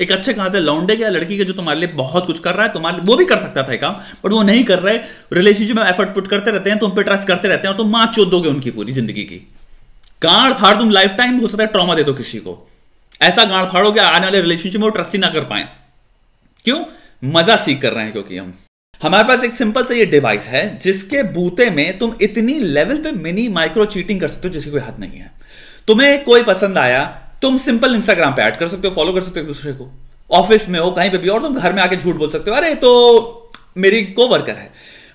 एक अच्छे कहां से लौंडे या लड़की के जो तुम्हारे लिए बहुत कुछ कर रहा है तुम्हारे वो भी कर सकता था काम बट वो नहीं कर रहा है रिलेशनशिप में एफर्ट पुट करते रहते हैं तुम पे ट्रस्ट करते रहते हैं और तुम मां चोद दोगे उनकी पूरी जिंदगी की गाड़ फाड़ तुम लाइफ टाइम हो सकता है ट्रॉमा दे दो किसी को ऐसा गाड़ फाड़ो कि आने वाले रिलेशनशिप में वो ट्रस्ट ही ना कर पाए क्यों मजा सीख कर रहे हैं क्योंकि हम हमारे पास एक सिंपल सा ये डिवाइस है जिसके बूते में तुम इतनी लेवल पे मिनी माइक्रो चीटिंग कर सकते हो जिसकी कोई हद नहीं है तुम्हें कोई पसंद आया तुम सिंपल इंस्टाग्राम पे ऐड कर सकते हो फॉलो कर सकते हो दूसरे को ऑफिस में हो कहीं पे भी और तुम घर में आके झूठ बोल सकते हो अरे तो मेरी को वर्कर है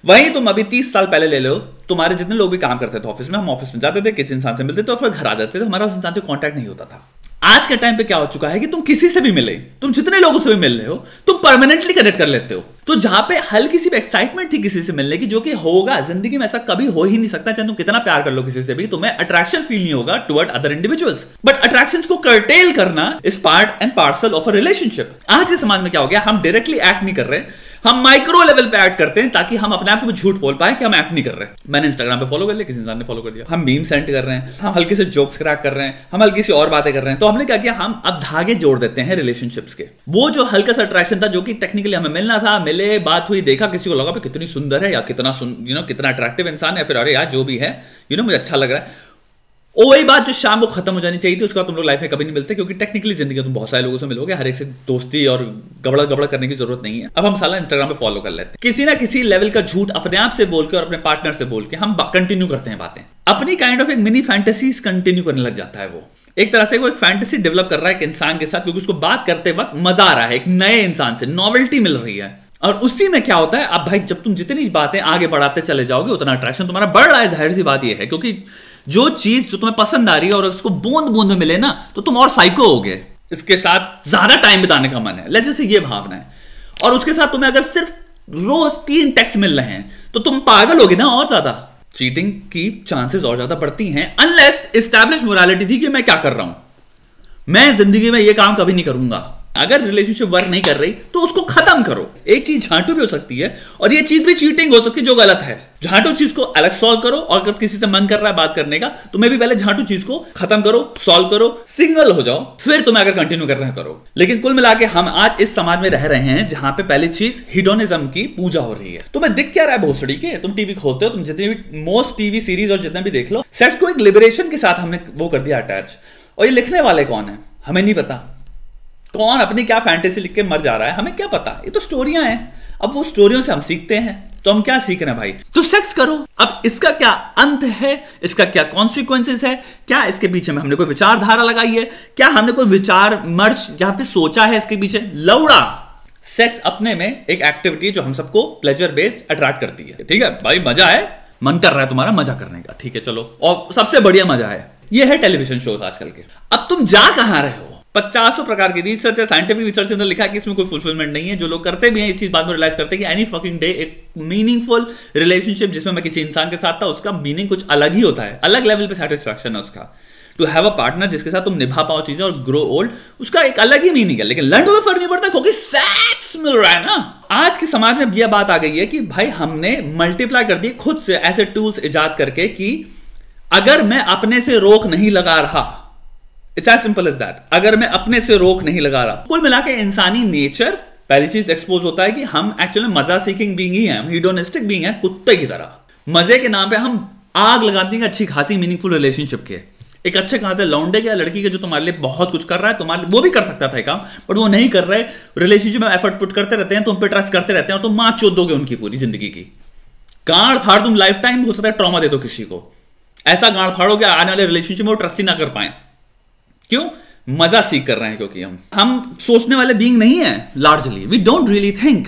वहीं तुम अभी तीस साल पहले ले लो तुम्हारे जितने लोग भी काम करते थे ऑफिस में हम ऑफिस में जाते थे किसी इंसान से मिलते थे और फिर घर आ जाते थे हमारा उस इंसान से कॉन्टैक्ट नहीं होता था आज के टाइम पे क्या हो चुका है कि तुम किसी से भी मिले तुम जितने लोगों से भी मिल रहे हो तुम परमानेंटली कनेक्ट कर लेते हो तो जहां पे हल्की सी एक्साइटमेंट थी किसी से मिलने की जो कि होगा जिंदगी में ऐसा कभी हो ही नहीं सकता चाहे तुम कितना प्यार कर लो किसी से भी तुम्हें अट्रैक्शन फील नहीं होगा toward other individuals but attraction को कर्टेल करना is part and parcel of a relationship आज के समाज में क्या हो गया हम डायरेक्टली एक्ट नहीं कर रहे हम माइक्रो लेवल पे एक्ट करते हैं ताकि हम अपने आप को झूठ बोल पाए कि हम एक्ट नहीं कर रहे हैं मैंने इंस्टाग्राम पे फॉलो कर लिया किसी इंसान ने फॉलो कर लिया हम मीम सेंड कर रहे हैं हम हल्के से जोक्स क्रैक कर रहे हैं हम हल्की सी और बातें कर रहे हैं तो हमने क्या किया हम अब धागे जोड़ देते हैं रिलेशनशिप्स के वो जो हल्का सा अट्रैक्शन था जो कि टेक्निकली हमें मिलना था पहले बात हुई देखा किसी को लगा कितनी सुंदर है या कितना यू नो कितना अट्रैक्टिव इंसान है फिर अरे यार जो भी है यू नो मुझे अच्छा लग रहा है ओ वही बात जो शाम को खत्म हो जानी चाहिए थी उसके बाद तुम लोग लाइफ में कभी नहीं मिलते क्योंकि टेक्निकली जिंदगी में तुम बहुत सारे लोगों से मिलोगे हर एक से दोस्ती और गबड़ा गबड़ा करने की जरूरत नहीं है अब हम साला इंस्टाग्राम पे फॉलो कर लेते हैं किसी ना किसी लेवल का झूठ अपने आप से बोल के और अपने पार्टनर से बोल के हम कंटिन्यू करते हैं बातें अपनी काइंड ऑफ एक मिनी फैंटेसीज कंटिन्यू करने लग जाता है वो एक तरह से वो एक फैंटेसी डेवलप कर रहा है एक इंसान के साथ क्योंकि उसको बात करते वक्त मजा आ रहा है एक नए इंसान से नॉवल्टी मिल रही है और उसी में क्या होता है अब भाई जब तुम जितनी बातें आगे बढ़ाते चले जाओगे उतना अट्रैक्शन तुम्हारा बढ़ रहा है जाहिर सी बात यह है क्योंकि जो चीज जो तुम्हें पसंद आ रही है और उसको बूंद बूंद में मिले ना तो तुम और साइको हो गए इसके साथ ज्यादा टाइम बिताने का मन है ले जैसे ये भावना है और उसके साथ तुम्हें अगर सिर्फ रोज तीन टेक्स्ट मिल रहे हैं तो तुम पागल होगे ना और ज्यादा चीटिंग की चांसेस और ज्यादा बढ़ती हैं अनलेस स्टैब्लिश मोरालिटी थी कि मैं क्या कर रहा हूं मैं जिंदगी में यह काम कभी नहीं करूंगा अगर रिलेशनशिप वर्क नहीं कर रही तो उसको खत्म करो एक चीज झांटू भी हो सकती है और ये चीज भी चीटिंग हो सकती है जो गलत है झांटू चीज को अलग सॉल्व करो और अगर किसी से मन कर रहा है बात करने का तो मैं भी पहले झांटू चीज को खत्म करो सॉल्व करो सिंगल हो जाओ फिर तुम्हें अगर कंटिन्यू करना करो लेकिन कुल मिला हम आज इस समाज में रह रहे हैं जहां पे पहली चीज हिडोनिज्म की पूजा हो रही है तुम्हें दिख क्या रहा है भोसड़ी के तुम टीवी खोलते हो तुम जितनी भी मोस्ट टीवी सीरीज और जितना भी देख लो सेक्स को एक लिबरेशन के साथ हमने वो कर दिया अटैच और ये लिखने वाले कौन है हमें नहीं पता कौन अपनी क्या फैंटेसी लिख के मर जा रहा है हमें क्या पता ये तो स्टोरियां हैं अब वो स्टोरियों से हम सीखते हैं तो हम क्या सीख रहे हैं भाई तो सेक्स करो अब इसका क्या अंत है इसका क्या कॉन्सिक्वेंसेस है क्या इसके पीछे में हमने कोई विचारधारा लगाई है क्या हमने कोई विचार मर्श जहां पे सोचा है इसके पीछे लौड़ा सेक्स अपने में एक एक्टिविटी जो हम सबको प्लेजर बेस्ड अट्रैक्ट करती है ठीक है भाई मजा है मन कर रहा है तुम्हारा मजा करने का ठीक है चलो और सबसे बढ़िया मजा है ये है टेलीविजन शोज आजकल के अब तुम जा कहां रहे हो पचासों प्रकार की रिसर्च है साइंटिफिक रिसर्च ने लिखा कि इसमें कोई फुलफिलमेंट नहीं है जो लोग करते भी हैं इस चीज बाद में रिलाइज करते हैं कि एनी फकिंग डे एक मीनिंगफुल रिलेशनशिप जिसमें मैं किसी इंसान के साथ था उसका मीनिंग कुछ अलग ही होता है अलग लेवल पे सेटिस्फैक्शन है उसका टू हैव अ पार्टनर जिसके साथ तुम निभा पाओ चीजें और ग्रो ओल्ड उसका एक अलग ही मीनिंग है लेकिन लंड में फर्क नहीं पड़ता क्योंकि सेक्स मिल रहा है ना आज के समाज में यह बात आ गई है कि भाई हमने मल्टीप्लाई कर दी खुद से ऐसे टूल्स ईजाद करके कि अगर मैं अपने से रोक नहीं लगा रहा it's as simple as that अगर मैं अपने से रोक नहीं लगा रहा कुल मिला के इंसानी नेचर पहली चीज एक्सपोज होता है कि हम एक्चुअली मजा सीकिंग बींग ही है हम हीडोनिस्टिक बींग कुत्ते की तरह मजे के नाम पे हम आग लगाती हैं अच्छी खासी मीनिंगफुल रिलेशनशिप के एक अच्छे खास लौंडे या लड़की के जो तुम्हारे लिए बहुत कुछ कर रहा है तुम्हारे वो भी कर सकता था काम बट वो नहीं कर रहे रिलेशनशिप में एफर्ट पुट करते रहते हैं तुम पे ट्रस्ट करते रहते हैं और तुम मां चोद दोगे उनकी पूरी जिंदगी की गाड़ फाड़ तुम लाइफ टाइम हो सकता है ट्रॉमा दे दो किसी को ऐसा गाड़ फाड़ो कि आने वाले रिलेशनशिप में वो ट्रस्ट ही ना कर पाए क्यों मजा सीख कर रहे हैं क्योंकि हम हम सोचने वाले बींग नहीं है largely we don't really think